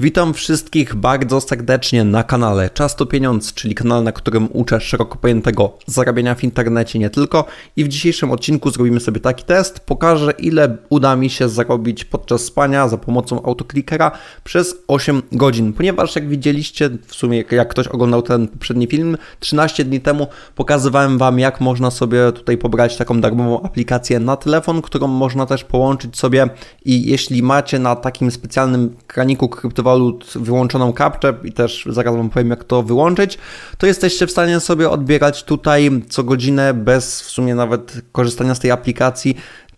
Witam wszystkich bardzo serdecznie na kanale Czas to Pieniądz, czyli kanale, na którym uczę szeroko pojętego zarabiania w internecie nie tylko. I w dzisiejszym odcinku zrobimy sobie taki test. Pokażę, ile uda mi się zarobić podczas spania za pomocą autoklikera przez 8 godzin. Ponieważ jak widzieliście, w sumie jak ktoś oglądał ten poprzedni film, 13 dni temu pokazywałem Wam, jak można sobie tutaj pobrać taką darmową aplikację na telefon, którą można też połączyć sobie i jeśli macie na takim specjalnym kraniku kryptowaluty, kryptowalut wyłączoną kapczę i też zaraz Wam powiem, jak to wyłączyć, to jesteście w stanie sobie odbierać tutaj co godzinę bez w sumie nawet korzystania z tej aplikacji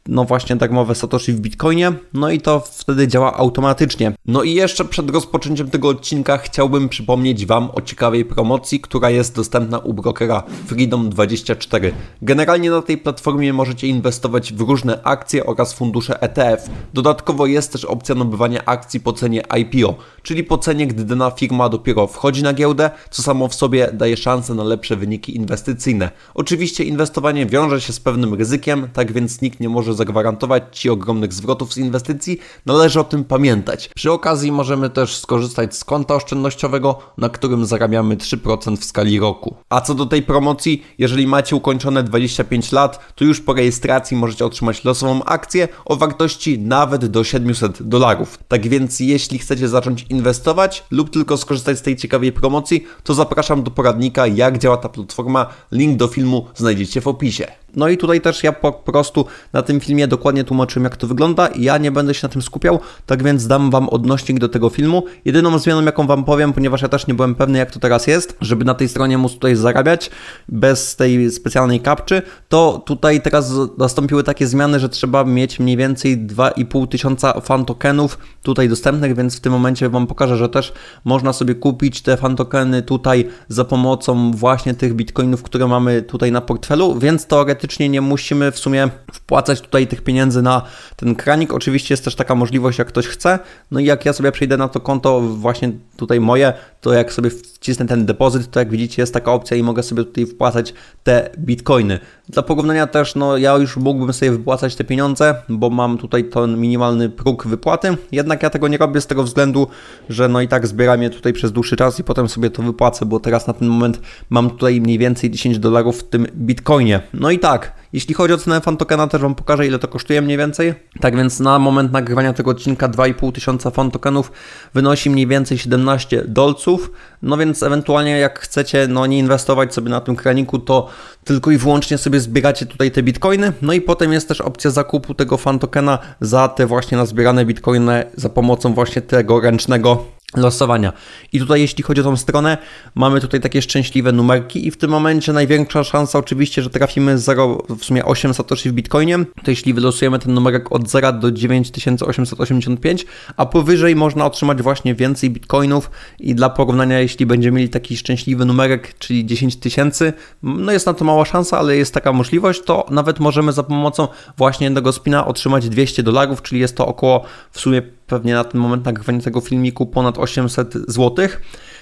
no właśnie darmowe tak Satoshi w Bitcoinie, no i to wtedy działa automatycznie. No i jeszcze przed rozpoczęciem tego odcinka chciałbym przypomnieć Wam o ciekawej promocji, która jest dostępna u brokera Freedom24. Generalnie na tej platformie możecie inwestować w różne akcje oraz fundusze ETF. Dodatkowo jest też opcja nabywania akcji po cenie IPO, czyli po cenie, gdy dana firma dopiero wchodzi na giełdę, co samo w sobie daje szansę na lepsze wyniki inwestycyjne. Oczywiście inwestowanie wiąże się z pewnym ryzykiem, tak więc nikt nie może zagwarantować Ci ogromnych zwrotów z inwestycji, należy o tym pamiętać. Przy okazji możemy też skorzystać z konta oszczędnościowego, na którym zarabiamy 3% w skali roku. A co do tej promocji, jeżeli macie ukończone 25 lat, to już po rejestracji możecie otrzymać losową akcję o wartości nawet do 700 dolarów. Tak więc jeśli chcecie zacząć inwestować lub tylko skorzystać z tej ciekawej promocji, to zapraszam do poradnika jak działa ta platforma. Link do filmu znajdziecie w opisie. No i tutaj też ja po prostu na tym filmie dokładnie tłumaczyłem, jak to wygląda. Ja nie będę się na tym skupiał, tak więc dam Wam odnośnik do tego filmu. Jedyną zmianą, jaką Wam powiem, ponieważ ja też nie byłem pewny, jak to teraz jest, żeby na tej stronie móc tutaj zarabiać bez tej specjalnej kapczy, to tutaj teraz nastąpiły takie zmiany, że trzeba mieć mniej więcej 2,5 tysiąca fan tokenów tutaj dostępnych, więc w tym momencie Wam pokażę, że też można sobie kupić te fan tokeny tutaj za pomocą właśnie tych bitcoinów, które mamy tutaj na portfelu, więc teoretycznie teoretycznie nie musimy w sumie wpłacać tutaj tych pieniędzy na ten kranik. Oczywiście jest też taka możliwość, jak ktoś chce. No i jak ja sobie przejdę na to konto właśnie tutaj moje, to jak sobie wcisnę ten depozyt, to jak widzicie jest taka opcja i mogę sobie tutaj wpłacać te bitcoiny. Dla porównania też, no ja już mógłbym sobie wypłacać te pieniądze, bo mam tutaj ten minimalny próg wypłaty, jednak ja tego nie robię z tego względu, że no i tak zbieram je tutaj przez dłuższy czas i potem sobie to wypłacę, bo teraz na ten moment mam tutaj mniej więcej 10 dolarów w tym bitcoinie. No i tak, tak, jeśli chodzi o cenę fontokena, też Wam pokażę, ile to kosztuje mniej więcej. Tak więc na moment nagrywania tego odcinka 2,5 tysiąca fantokanów wynosi mniej więcej 17 dolców. No więc ewentualnie jak chcecie no, nie inwestować sobie na tym kraniku, to tylko i wyłącznie sobie zbieracie tutaj te bitcoiny. No i potem jest też opcja zakupu tego fantokena za te właśnie nazbierane bitcoiny za pomocą właśnie tego ręcznego losowania. I tutaj jeśli chodzi o tą stronę, mamy tutaj takie szczęśliwe numerki i w tym momencie największa szansa oczywiście, że trafimy 0, w sumie 8 satoshi w Bitcoinie, to jeśli wylosujemy ten numerek od 0 do 9885, a powyżej można otrzymać właśnie więcej Bitcoinów i dla porównania, jeśli będziemy mieli taki szczęśliwy numerek, czyli 10 tysięcy, no jest na to mała szansa, ale jest taka możliwość, to nawet możemy za pomocą właśnie jednego spina otrzymać 200 dolarów, czyli jest to około w sumie pewnie na ten moment nagrania tego filmiku ponad 800 złotych.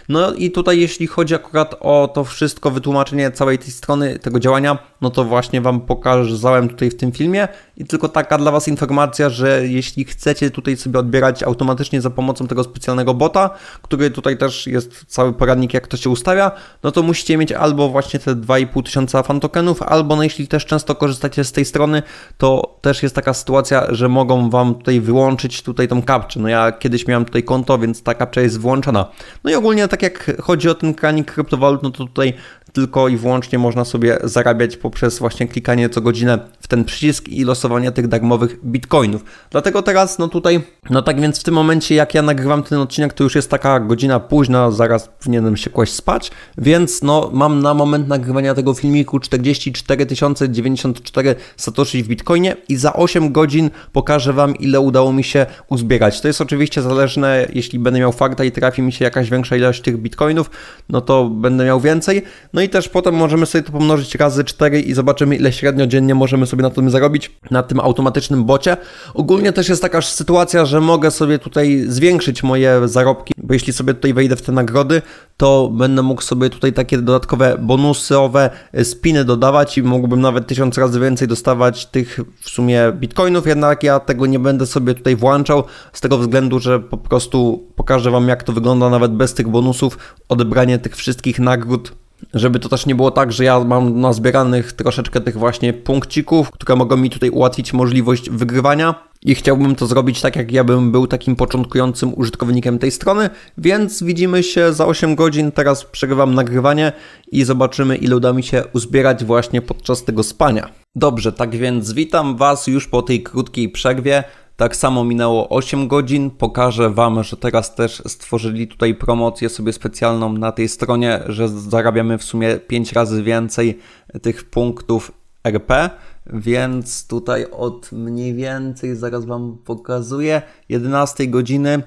No i tutaj jeśli chodzi akurat o to wszystko, wytłumaczenie całej tej strony, tego działania, no to właśnie Wam pokazałem tutaj w tym filmie i tylko taka dla Was informacja, że jeśli chcecie tutaj sobie odbierać automatycznie za pomocą tego specjalnego bota, który tutaj też jest cały poradnik jak to się ustawia, no to musicie mieć albo właśnie te 2500 tysiąca fan tokenów, albo no jeśli też często korzystacie z tej strony, to też jest taka sytuacja, że mogą Wam tutaj wyłączyć tutaj tą kapczę. No ja kiedyś miałem tutaj konto, więc ta kapcza jest włączona. No i ogólnie tak jak chodzi o ten kranik kryptowalut, no to tutaj tylko i wyłącznie można sobie zarabiać poprzez właśnie klikanie co godzinę w ten przycisk i losowania tych darmowych bitcoinów. Dlatego teraz, no tutaj, no tak więc w tym momencie, jak ja nagrywam ten odcinek, to już jest taka godzina późna, zaraz powinienem się kłaść spać, więc no mam na moment nagrywania tego filmiku 44 094 satoshi w bitcoinie i za 8 godzin pokażę Wam, ile udało mi się uzbierać. To jest oczywiście zależne, jeśli będę miał farta i trafi mi się jakaś większa ilość tych bitcoinów, no to będę miał więcej. No i też potem możemy sobie to pomnożyć razy 4 i zobaczymy, ile średnio dziennie możemy sobie na tym zarobić, na tym automatycznym bocie. Ogólnie też jest taka sytuacja, że mogę sobie tutaj zwiększyć moje zarobki, bo jeśli sobie tutaj wejdę w te nagrody, to będę mógł sobie tutaj takie dodatkowe bonusowe spiny dodawać i mógłbym nawet tysiąc razy więcej dostawać tych w sumie bitcoinów, jednak ja tego nie będę sobie tutaj włączał z tego względu, że po prostu pokażę Wam jak to wygląda nawet bez tych bonusów, odebranie tych wszystkich nagród żeby to też nie było tak, że ja mam nazbieranych troszeczkę tych właśnie punkcików, które mogą mi tutaj ułatwić możliwość wygrywania i chciałbym to zrobić tak, jak ja bym był takim początkującym użytkownikiem tej strony, więc widzimy się za 8 godzin, teraz przerywam nagrywanie i zobaczymy ile uda mi się uzbierać właśnie podczas tego spania. Dobrze, tak więc witam Was już po tej krótkiej przerwie. Tak samo minęło 8 godzin. Pokażę Wam, że teraz też stworzyli tutaj promocję sobie specjalną na tej stronie, że zarabiamy w sumie 5 razy więcej tych punktów RP. Więc tutaj od mniej więcej, zaraz Wam pokazuję, 11 godziny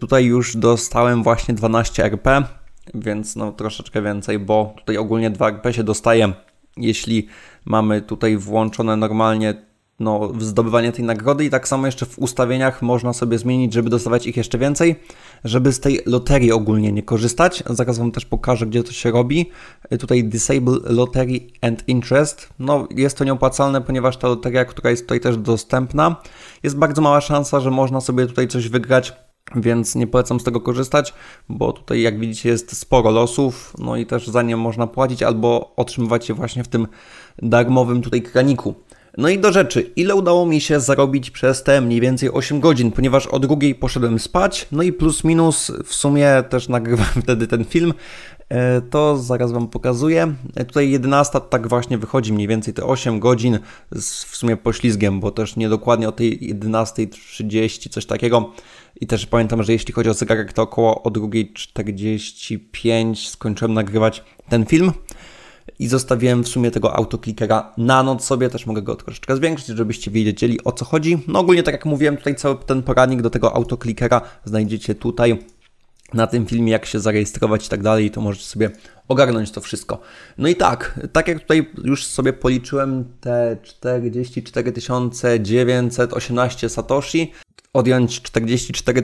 tutaj już dostałem właśnie 12 RP, więc no troszeczkę więcej, bo tutaj ogólnie 2 RP się dostaje, jeśli mamy tutaj włączone normalnie no, zdobywanie tej nagrody i tak samo jeszcze w ustawieniach można sobie zmienić, żeby dostawać ich jeszcze więcej, żeby z tej loterii ogólnie nie korzystać. Zaraz Wam też pokażę, gdzie to się robi. Y, tutaj Disable Lottery and Interest. No, jest to nieopłacalne, ponieważ ta loteria, która jest tutaj też dostępna, jest bardzo mała szansa, że można sobie tutaj coś wygrać więc nie polecam z tego korzystać, bo tutaj jak widzicie jest sporo losów, no i też za nie można płacić albo otrzymywać je właśnie w tym darmowym tutaj kraniku. No i do rzeczy, ile udało mi się zarobić przez te mniej więcej 8 godzin, ponieważ o drugiej poszedłem spać, no i plus minus, w sumie też nagrywałem wtedy ten film, e, to zaraz Wam pokazuję. E, tutaj 11 tak właśnie wychodzi, mniej więcej te 8 godzin z w sumie poślizgiem, bo też niedokładnie o tej 11.30 coś takiego. I też pamiętam, że jeśli chodzi o zegarek, to około o 2.45 skończyłem nagrywać ten film i zostawiłem w sumie tego autoklikera na noc sobie, też mogę go troszeczkę zwiększyć, żebyście wiedzieli o co chodzi. No ogólnie tak jak mówiłem, tutaj cały ten poradnik do tego autoklikera znajdziecie tutaj na tym filmie, jak się zarejestrować i tak dalej, to możecie sobie ogarnąć to wszystko. No i tak, tak jak tutaj już sobie policzyłem te 44 918 satoshi, odjąć 44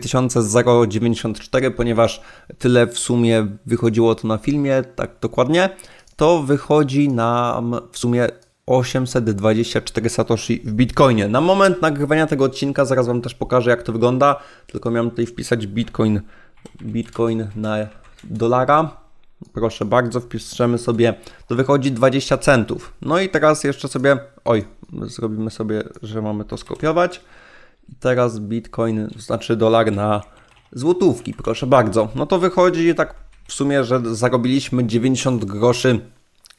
094, ponieważ tyle w sumie wychodziło to na filmie, tak dokładnie to wychodzi nam w sumie 824 satoshi w bitcoinie. Na moment nagrywania tego odcinka zaraz Wam też pokażę jak to wygląda, tylko miałem tutaj wpisać bitcoin, bitcoin na dolara. Proszę bardzo, wpiszemy sobie, to wychodzi 20 centów. No i teraz jeszcze sobie, oj, zrobimy sobie, że mamy to skopiować. I teraz bitcoin, znaczy dolar na złotówki, proszę bardzo. No to wychodzi tak w sumie, że zarobiliśmy 90 groszy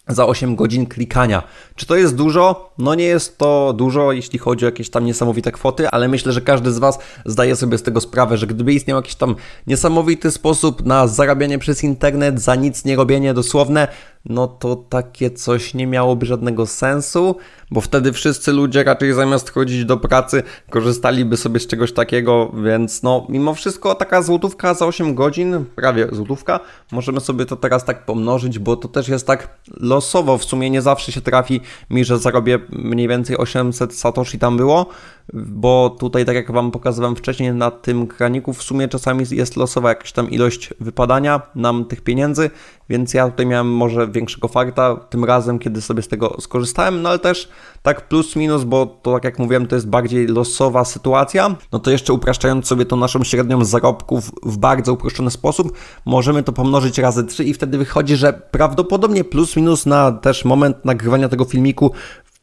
za 8 godzin klikania. Czy to jest dużo? No nie jest to dużo, jeśli chodzi o jakieś tam niesamowite kwoty, ale myślę, że każdy z Was zdaje sobie z tego sprawę, że gdyby istniał jakiś tam niesamowity sposób na zarabianie przez internet, za nic nie robienie dosłowne, no to takie coś nie miałoby żadnego sensu, bo wtedy wszyscy ludzie raczej zamiast chodzić do pracy korzystaliby sobie z czegoś takiego, więc no mimo wszystko taka złotówka za 8 godzin, prawie złotówka, możemy sobie to teraz tak pomnożyć, bo to też jest tak losowo, w sumie nie zawsze się trafi mi, że zarobię mniej więcej 800 satoshi tam było, bo tutaj tak jak Wam pokazywałem wcześniej na tym kraniku, w sumie czasami jest losowa jakaś tam ilość wypadania nam tych pieniędzy, więc ja tutaj miałem może większego farta tym razem, kiedy sobie z tego skorzystałem, no ale też tak plus minus, bo to tak jak mówiłem, to jest bardziej losowa sytuacja, no to jeszcze upraszczając sobie tą naszą średnią zarobków w bardzo uproszczony sposób, możemy to pomnożyć razy 3 i wtedy wychodzi, że prawdopodobnie plus minus na też moment nagrywania tego filmiku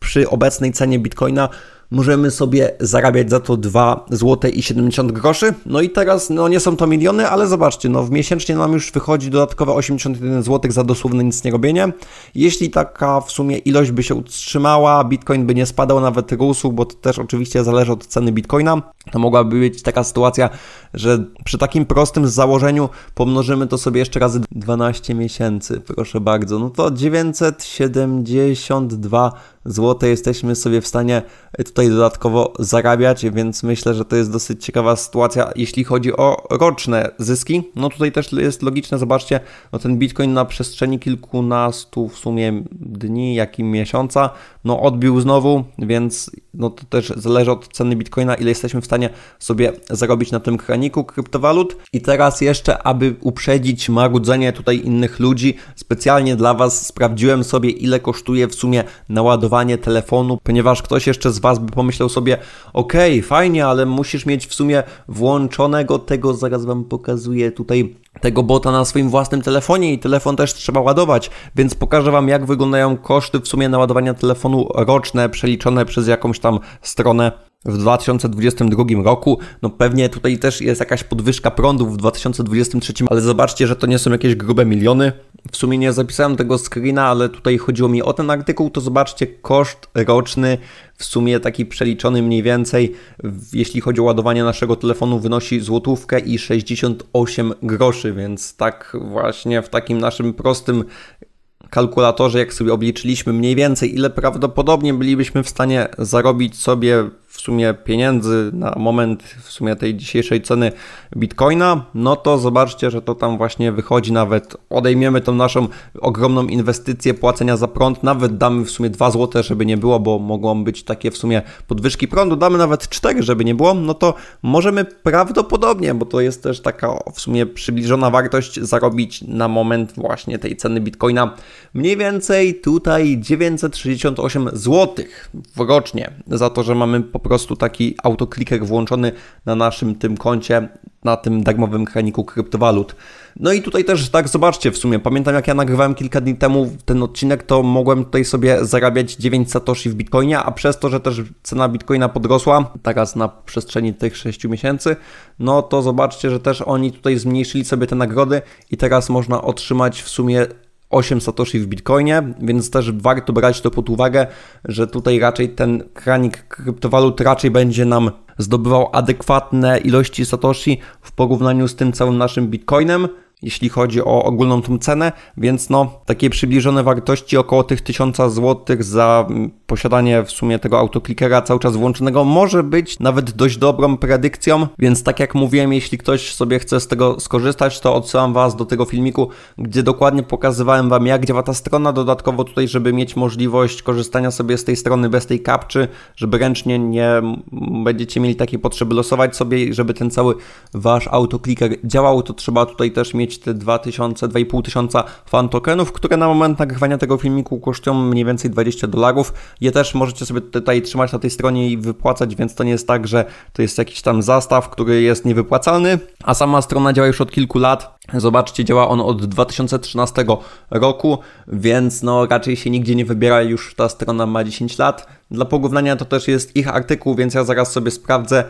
przy obecnej cenie bitcoina możemy sobie zarabiać za to 2 zł i 70 groszy. No i teraz, no nie są to miliony, ale zobaczcie, no w miesięcznie nam już wychodzi dodatkowe 81 zł za dosłowne nic nie robienie. Jeśli taka w sumie ilość by się utrzymała, Bitcoin by nie spadał, nawet rósł, bo to też oczywiście zależy od ceny Bitcoina, to mogłaby być taka sytuacja, że przy takim prostym założeniu pomnożymy to sobie jeszcze razy 12 miesięcy, proszę bardzo, no to 972 złote jesteśmy sobie w stanie e, tutaj dodatkowo zarabiać, więc myślę, że to jest dosyć ciekawa sytuacja, jeśli chodzi o roczne zyski. No tutaj też jest logiczne, zobaczcie, no ten Bitcoin na przestrzeni kilkunastu w sumie dni, jak i miesiąca, no odbił znowu, więc no to też zależy od ceny Bitcoina, ile jesteśmy w stanie sobie zarobić na tym kraniku kryptowalut. I teraz jeszcze, aby uprzedzić marudzenie tutaj innych ludzi, specjalnie dla Was sprawdziłem sobie, ile kosztuje w sumie naładowanie ładowanie telefonu, ponieważ ktoś jeszcze z Was by pomyślał sobie, ok, fajnie, ale musisz mieć w sumie włączonego tego, zaraz Wam pokazuję tutaj tego bota na swoim własnym telefonie i telefon też trzeba ładować, więc pokażę Wam jak wyglądają koszty w sumie naładowania telefonu roczne, przeliczone przez jakąś tam stronę w 2022 roku. No pewnie tutaj też jest jakaś podwyżka prądów w 2023, ale zobaczcie, że to nie są jakieś grube miliony. W sumie nie zapisałem tego screena, ale tutaj chodziło mi o ten artykuł, to zobaczcie koszt roczny, w sumie taki przeliczony mniej więcej, jeśli chodzi o ładowanie naszego telefonu, wynosi złotówkę i 68 groszy, więc tak właśnie w takim naszym prostym kalkulatorze, jak sobie obliczyliśmy mniej więcej, ile prawdopodobnie bylibyśmy w stanie zarobić sobie w sumie pieniędzy na moment w sumie tej dzisiejszej ceny bitcoina, no to zobaczcie, że to tam właśnie wychodzi nawet, odejmiemy tą naszą ogromną inwestycję płacenia za prąd, nawet damy w sumie 2 zł, żeby nie było, bo mogą być takie w sumie podwyżki prądu, damy nawet 4, żeby nie było, no to możemy prawdopodobnie, bo to jest też taka w sumie przybliżona wartość, zarobić na moment właśnie tej ceny bitcoina mniej więcej tutaj 968 zł rocznie za to, że mamy po prostu taki autokliker włączony na naszym tym koncie, na tym darmowym kraniku kryptowalut. No i tutaj też tak, zobaczcie w sumie, pamiętam jak ja nagrywałem kilka dni temu ten odcinek, to mogłem tutaj sobie zarabiać 9 satoshi w bitcoinie, a przez to, że też cena bitcoina podrosła teraz na przestrzeni tych 6 miesięcy, no to zobaczcie, że też oni tutaj zmniejszyli sobie te nagrody i teraz można otrzymać w sumie 8 satoshi w bitcoinie, więc też warto brać to pod uwagę, że tutaj raczej ten kranik kryptowalut raczej będzie nam zdobywał adekwatne ilości satoshi w porównaniu z tym całym naszym bitcoinem jeśli chodzi o ogólną tą cenę, więc no takie przybliżone wartości około tych 1000 zł za mm, posiadanie w sumie tego autoklikera cały czas włączonego może być nawet dość dobrą predykcją, więc tak jak mówiłem, jeśli ktoś sobie chce z tego skorzystać, to odsyłam Was do tego filmiku, gdzie dokładnie pokazywałem Wam jak działa ta strona, dodatkowo tutaj, żeby mieć możliwość korzystania sobie z tej strony bez tej kapczy, żeby ręcznie nie będziecie mieli takiej potrzeby losować sobie, żeby ten cały Wasz autokliker działał, to trzeba tutaj też mieć mieć te 2000, 2500 fan tokenów, które na moment nagrywania tego filmiku kosztują mniej więcej 20 dolarów. Je też możecie sobie tutaj trzymać na tej stronie i wypłacać, więc to nie jest tak, że to jest jakiś tam zastaw, który jest niewypłacalny, a sama strona działa już od kilku lat. Zobaczcie, działa on od 2013 roku, więc no raczej się nigdzie nie wybiera, już ta strona ma 10 lat. Dla porównania to też jest ich artykuł, więc ja zaraz sobie sprawdzę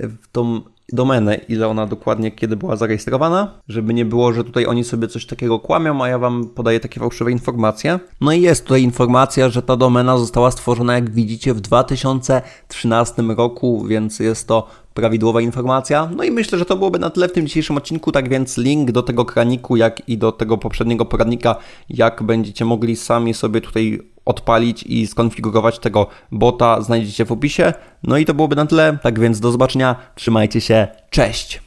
e, tą domenę, ile ona dokładnie kiedy była zarejestrowana, żeby nie było, że tutaj oni sobie coś takiego kłamią, a ja wam podaję takie fałszywe informacje. No i jest tutaj informacja, że ta domena została stworzona, jak widzicie, w 2013 roku, więc jest to prawidłowa informacja. No i myślę, że to byłoby na tyle w tym dzisiejszym odcinku, tak więc link do tego kraniku, jak i do tego poprzedniego poradnika, jak będziecie mogli sami sobie tutaj odpalić i skonfigurować tego bota znajdziecie w opisie. No i to byłoby na tyle, tak więc do zobaczenia, trzymajcie się, cześć!